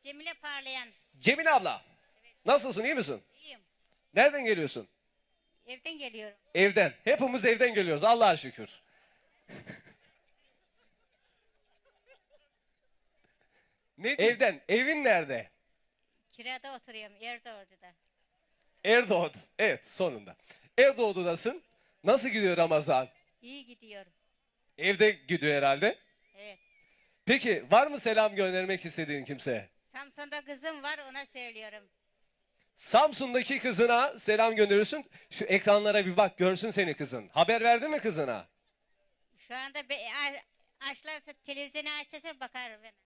Cemile Parlayan. Cemile abla. Evet. Nasılsın iyi misin? İyiyim. Nereden geliyorsun? Evden geliyorum. Evden. Hepimiz evden geliyoruz Allah'a şükür. ne Evden. Evin nerede? Kirada oturuyorum Erdoğdu'da. Erdoğdu. Evet sonunda. Erdoğdu'dasın. Nasıl gidiyor Ramazan? İyi gidiyorum. Evde gidiyor herhalde. Evet. Peki var mı selam göndermek istediğin kimseye? Samsun'da kızım var ona söylüyorum. Samsun'daki kızına selam gönderiyorsun. Şu ekranlara bir bak görsün seni kızın. Haber verdi mi kızına? Şu anda be, a- açlarsa televizyonu açarsa bakar ben.